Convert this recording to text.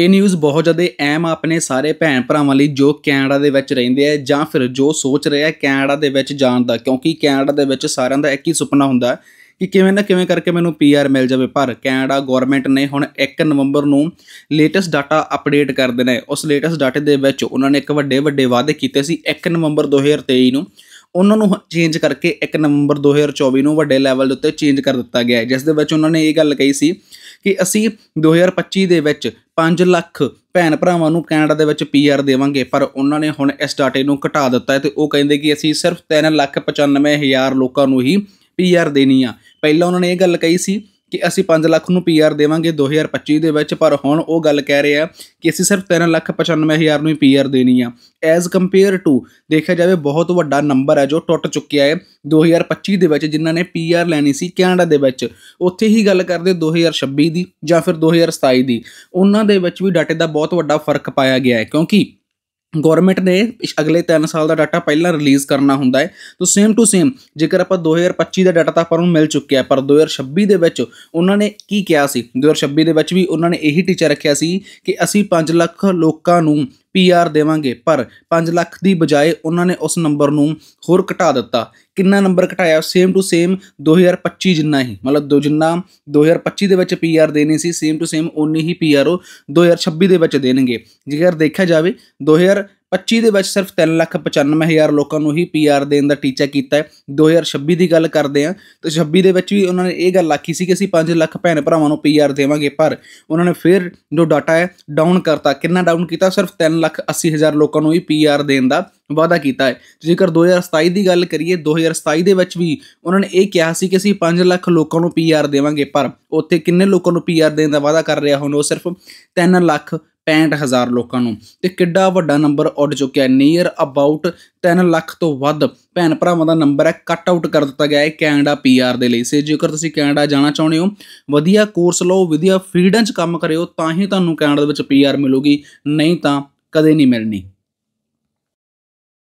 ਇਹ ਨਿਊਜ਼ ਬਹੁਤ ਜ਼ਿਆਦਾ ਐਮ ਆਪਣੇ ਸਾਰੇ ਭੈਣ ਭਰਾਵਾਂ ਲਈ ਜੋ ਕੈਨੇਡਾ ਦੇ ਵਿੱਚ ਰਹਿੰਦੇ ਆ ਜਾਂ ਫਿਰ ਜੋ ਸੋਚ ਰਹੇ ਆ ਕੈਨੇਡਾ ਦੇ ਵਿੱਚ ਜਾਣ ਦਾ ਕਿਉਂਕਿ ਕੈਨੇਡਾ ਦੇ ਵਿੱਚ ਸਾਰਿਆਂ ਦਾ ਇੱਕ ਹੀ ਸੁਪਨਾ ਹੁੰਦਾ ਕਿ ਕਿਵੇਂ ਨਾ ਕਿਵੇਂ ਕਰਕੇ ਮੈਨੂੰ ਪੀਆਰ ਮਿਲ ਜਾਵੇ ਪਰ ਕੈਨੇਡਾ ਗਵਰਨਮੈਂਟ ਨੇ ਹੁਣ 1 ਨਵੰਬਰ ਨੂੰ ਲੇਟੈਸਟ ਡਾਟਾ ਅਪਡੇਟ ਕਰ ਦੇਣਾ ਹੈ ਉਸ ਲੇਟੈਸਟ ਡਾਟੇ ਦੇ ਵਿੱਚ ਉਹਨਾਂ ਨੇ ਇੱਕ ਵੱਡੇ ਵੱਡੇ ਵਾਅਦੇ ਕੀਤੇ ਸੀ 1 ਨਵੰਬਰ 2023 ਨੂੰ ਉਹਨਾਂ ਨੂੰ ਚੇਂਜ ਕਰਕੇ 1 ਨਵੰਬਰ 2024 ਨੂੰ ਵੱਡੇ ਲੈਵਲ ਦੇ ਉੱਤੇ ਚੇਂਜ ਕਰ ਦਿੱਤਾ ਗਿਆ ਹੈ ਜਿਸ ਦੇ ਵਿੱਚ ਉਹਨਾਂ ਨੇ ਇਹ ਗੱਲ ਕਹੀ ਸੀ ਕਿ ਅਸੀਂ 2025 ਦੇ ਵਿੱਚ 5 ਲੱਖ ਭੈਣ ਭਰਾਵਾਂ ਨੂੰ ਕੈਨੇਡਾ ਦੇ ਵਿੱਚ ਪੀਆਰ ਦੇਵਾਂਗੇ ਪਰ ਉਹਨਾਂ ਨੇ ਹੁਣ ਇਸ ਡਾਟੇ ਨੂੰ ਘਟਾ ਦਿੱਤਾ ਹੈ ਤੇ ਉਹ ਕਹਿੰਦੇ ਕਿ ਅਸੀਂ ਸਿਰਫ 3 ਲੱਖ ਹਜ਼ਾਰ ਲੋਕਾਂ ਨੂੰ ਹੀ ਪੀਆਰ ਦੇਣੀ ਆ ਪਹਿਲਾਂ ਉਹਨਾਂ ਨੇ ਇਹ ਗੱਲ ਕਹੀ ਸੀ ਕਿ ਅਸੀਂ 5 ਲੱਖ ਨੂੰ ਪੀਆਰ ਦੇਵਾਂਗੇ 2025 ਦੇ ਵਿੱਚ ਪਰ ਹੁਣ ਉਹ ਗੱਲ ਕਹਿ ਰਹੇ ਆ ਕਿ ਅਸੀਂ ਸਿਰਫ 3 ਲੱਖ 95000 ਨੂੰ ਹੀ ਪੀਆਰ ਦੇਣੀ ਆ ਐਜ਼ ਕੰਪੇਅਰ ਟੂ ਦੇਖਿਆ ਜਾਵੇ ਬਹੁਤ ਵੱਡਾ ਨੰਬਰ ਹੈ ਜੋ ਟੁੱਟ ਚੁੱਕਿਆ ਹੈ 2025 ਦੇ ਵਿੱਚ ਜਿਨ੍ਹਾਂ ਨੇ ਪੀਆਰ ਲੈਣੀ ਸੀ ਕੈਨੇਡਾ ਦੇ ਵਿੱਚ ਉੱਥੇ ਹੀ ਗੱਲ ਕਰਦੇ 2026 ਦੀ ਜਾਂ ਫਿਰ 2027 ਦੀ ਉਹਨਾਂ ਦੇ ਵਿੱਚ ਵੀ ਡਾਟੇ ਦਾ ਬਹੁਤ ਵੱਡਾ ਫਰਕ ਪਾਇਆ ਗਿਆ ਹੈ ਕਿਉਂਕਿ ਗਵਰਨਮੈਂਟ ਨੇ ਅਗਲੇ 3 ਸਾਲ ਦਾ ਡਾਟਾ ਪਹਿਲਾਂ ਰਿਲੀਜ਼ ਕਰਨਾ ਹੁੰਦਾ ਹੈ ਤੋਂ ਸੇਮ ਟੂ ਸੇਮ ਜੇਕਰ ਆਪਾਂ 2025 ਦਾ ਡਾਟਾ ਤਾਂ ਆਪਾਂ ਨੂੰ ਮਿਲ ਚੁੱਕਿਆ ਪਰ 2026 ਦੇ ਵਿੱਚ ਉਹਨਾਂ ਨੇ ਕੀ ਕਿਹਾ ਸੀ 2026 ਦੇ ਵਿੱਚ ਵੀ ਉਹਨਾਂ ਨੇ ਇਹੀ ਟੀਚਾ ਰੱਖਿਆ ਸੀ ਕਿ ਅਸੀਂ 5 ਲੱਖ ਲੋਕਾਂ ਨੂੰ ਪੀਆਰ ਦੇਵਾਂਗੇ ਪਰ 5 ਲੱਖ ਦੀ ਬਜਾਏ ਉਹਨਾਂ ਨੇ ਉਸ ਨੰਬਰ ਨੂੰ ਹੋਰ ਘਟਾ ਦਿੱਤਾ ਕਿੰਨਾ ਨੰਬਰ ਘਟਾਇਆ ਸੇਮ ਟੂ ਸੇਮ 2025 ਜਿੰਨਾ ਹੀ ਮਤਲਬ ਦੋ ਜਿੰਨਾ 2025 ਦੇ ਵਿੱਚ ਪੀਆਰ ਦੇਣੀ ਸੀ ਸੇਮ ਟੂ ਸੇਮ ਉਨੀ ਹੀ ਪੀਆਰ ਉਹ 2026 ਦੇ ਵਿੱਚ ਦੇਣਗੇ ਜੇਕਰ ਦੇਖਿਆ ਜਾਵੇ 2000 25 ਦੇ ਵਿੱਚ ਸਿਰਫ 395000 ਲੋਕਾਂ ਨੂੰ ਹੀ ਪੀਆਰ ਦੇਣ ਦਾ ਟੀਚਾ ਕੀਤਾ ਹੈ 2026 ਦੀ ਗੱਲ ਕਰਦੇ ਆ ਤਾਂ 26 ਦੇ ਵਿੱਚ ਵੀ ਉਹਨਾਂ ਨੇ ਇਹ ਗੱਲ ਆਖੀ ਸੀ ਕਿ ਅਸੀਂ 5 ਲੱਖ ਭੈਣ ਭਰਾਵਾਂ ਨੂੰ ਪੀਆਰ ਦੇਵਾਂਗੇ ਪਰ ਉਹਨਾਂ ਨੇ ਫਿਰ ਜੋ ਡਾਟਾ ਹੈ ਡਾਊਨ ਕਰਤਾ ਕਿੰਨਾ ਡਾਊਨ ਕੀਤਾ ਸਿਰਫ 380000 ਲੋਕਾਂ ਨੂੰ ਹੀ ਪੀਆਰ ਦੇਣ ਦਾ ਵਾਅਦਾ ਕੀਤਾ ਹੈ ਜੇਕਰ 2027 ਦੀ ਗੱਲ ਕਰੀਏ 2027 ਦੇ ਵਿੱਚ ਵੀ ਉਹਨਾਂ ਨੇ ਇਹ ਕਿਹਾ ਸੀ ਕਿ ਅਸੀਂ 5 ਲੱਖ ਲੋਕਾਂ ਨੂੰ ਪੀਆਰ ਦੇਵਾਂਗੇ ਪਰ ਉੱਥੇ ਕਿੰਨੇ ਲੋਕਾਂ ਨੂੰ ਪੀਆਰ ਦੇਣ ਦਾ ਵਾਅਦਾ ਕਰ ਰਿਹਾ ਹੁਣ ਉਹ ਸਿਰਫ 3 ਲੱਖ 65000 ਲੋਕਾਂ ਨੂੰ ਤੇ ਕਿੱਡਾ ਵੱਡਾ ਨੰਬਰ ਉੱਡ ਚੁੱਕਿਆ ਨੀਅਰ ਅਬਾਊਟ 3 ਲੱਖ ਤੋਂ ਵੱਧ ਭੈਣ ਭਰਾਵਾਂ ਦਾ ਨੰਬਰ ਹੈ ਕੱਟ ਆਊਟ ਕਰ ਦਿੱਤਾ ਗਿਆ ਹੈ ਕੈਨੇਡਾ ਪੀਆਰ ਦੇ ਲਈ ਸੇ ਜੇਕਰ ਤੁਸੀਂ ਕੈਨੇਡਾ ਜਾਣਾ ਚਾਹੁੰਦੇ ਹੋ ਵਧੀਆ ਕੋਰਸ ਲਓ ਵਧੀਆ ਫੀਲਡਾਂ 'ਚ ਕੰਮ ਕਰਿਓ ਤਾਂ ਹੀ ਤੁਹਾਨੂੰ ਕੈਨੇਡਾ ਦੇ ਵਿੱਚ ਪੀਆਰ ਮਿਲੂਗੀ ਨਹੀਂ ਤਾਂ ਕਦੇ ਨਹੀਂ ਮਿਲਣੀ